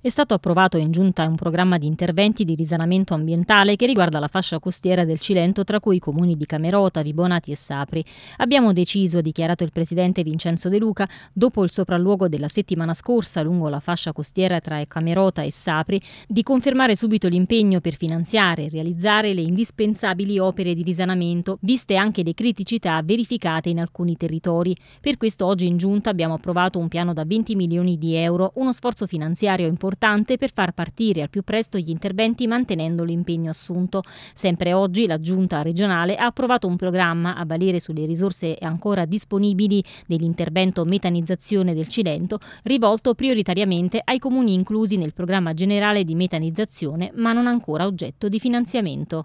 È stato approvato in giunta un programma di interventi di risanamento ambientale che riguarda la fascia costiera del Cilento, tra cui i comuni di Camerota, Vibonati e Sapri. Abbiamo deciso, ha dichiarato il presidente Vincenzo De Luca, dopo il sopralluogo della settimana scorsa lungo la fascia costiera tra Camerota e Sapri, di confermare subito l'impegno per finanziare e realizzare le indispensabili opere di risanamento, viste anche le criticità verificate in alcuni territori. Per questo oggi in giunta abbiamo approvato un piano da 20 milioni di euro, uno sforzo finanziario importante importante per far partire al più presto gli interventi mantenendo l'impegno assunto. Sempre oggi la Giunta regionale ha approvato un programma a valere sulle risorse ancora disponibili dell'intervento metanizzazione del Cilento, rivolto prioritariamente ai comuni inclusi nel programma generale di metanizzazione ma non ancora oggetto di finanziamento.